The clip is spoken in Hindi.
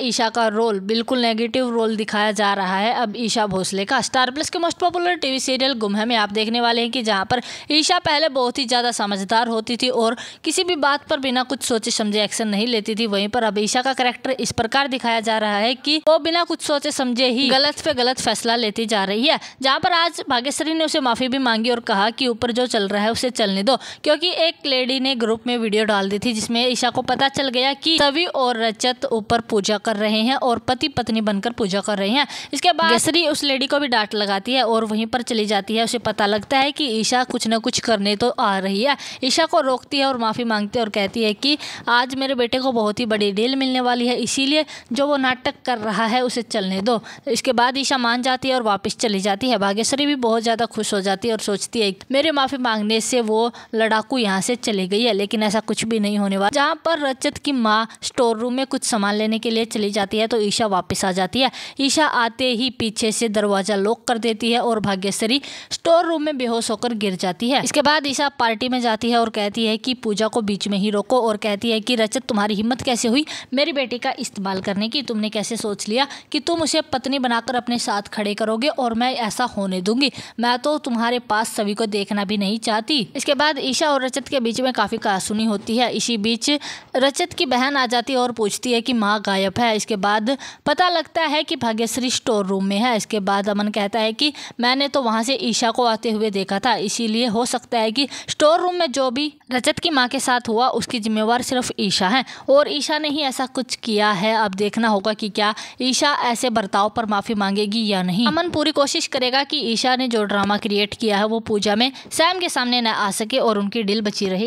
ईशा का रोल बिल्कुल नेगेटिव रोल दिखाया जा रहा है अब ईशा भोसले का स्टार प्लस के मोस्ट पॉपुलर टीवी सीरियल गुम है में आप देखने वाले हैं कि जहां पर ईशा पहले बहुत ही ज़्यादा समझदार होती थी और किसी भी बात पर बिना कुछ सोचे समझे एक्शन नहीं लेती थी वहीं पर अब ईशा का करेक्टर इस प्रकार दिखाया जा रहा है कि वो बिना कुछ सोचे समझे ही गलत पे गलत फैसला लेती जा रही है जहाँ पर आज भाग्यश्री ने उसे माफ़ी भी मांगी और कहा कि ऊपर जो चल रहा है उसे चलने दो क्योंकि एक लेडी ने ग्रुप में वीडियो डाल दी थी जिसमें ईशा को पता चल गया कि सभी और रजत ऊपर पूजा पूजा कर रहे हैं और पति पत्नी बनकर पूजा कर रहे हैं इसके बाद केसरी उस लेडी को भी डांट लगाती है और वहीं पर चली जाती है उसे पता लगता है कि ईशा कुछ ना कुछ करने तो आ रही है ईशा को रोकती है और माफ़ी मांगती है और कहती है कि आज मेरे बेटे को बहुत ही बड़ी डील मिलने वाली है इसीलिए जो वो नाटक कर रहा है उसे चलने दो इसके बाद ईशा मान जाती है और वापस चली जाती है भाग्यश्री भी बहुत ज़्यादा खुश हो जाती है और सोचती है मेरे माफ़ी मांगने से वो लड़ाकू यहाँ से चली गई है लेकिन ऐसा कुछ भी नहीं होने वाला जहाँ पर रजत की माँ स्टोर रूम में कुछ सामान लेने के लिए चली जाती है तो ईशा वापस आ जाती है ईशा आते ही पीछे से दरवाज़ा लॉक कर देती है और भाग्यश्री स्टोर रूम में बेहोश होकर गिर जाती है इसके बाद ईशा पार्टी में जाती है और कहती है कि पूजा को बीच में ही रोको और कहती है कि रचत तुम्हारी हिम्मत कैसे हुई मेरी बेटी का इस्तेमाल करने की तुमने कैसे सोच लिया कि तुम उसे पत्नी बनाकर अपने साथ खड़े करोगे और मैं ऐसा होने दूंगी मैं तो तुम्हारे पास सभी को देखना भी नहीं चाहती इसके बाद ईशा और रचत के बीच में काफ़ी कासुनी होती है इसी बीच रचत की बहन आ जाती है और पूछती है कि माँ गायब है इसके बाद पता लगता है कि भाग्यश्री स्टोर रूम में है इसके बाद अमन कहता है कि मैंने तो वहाँ से ईशा को आते हुए देखा था इसीलिए हो सकता है कि स्टोर रूम में जो भी रजत की माँ के साथ हुआ उसकी जिम्मेवार सिर्फ ईशा है और ईशा ने ही ऐसा कुछ किया है अब देखना होगा कि क्या ईशा ऐसे बर्ताव पर माफ़ी मांगेगी या नहीं अमन पूरी कोशिश करेगा कि ईशा ने जो ड्रामा क्रिएट किया है वो पूजा में सैम के सामने न आ सके और उनकी डिल बची रहे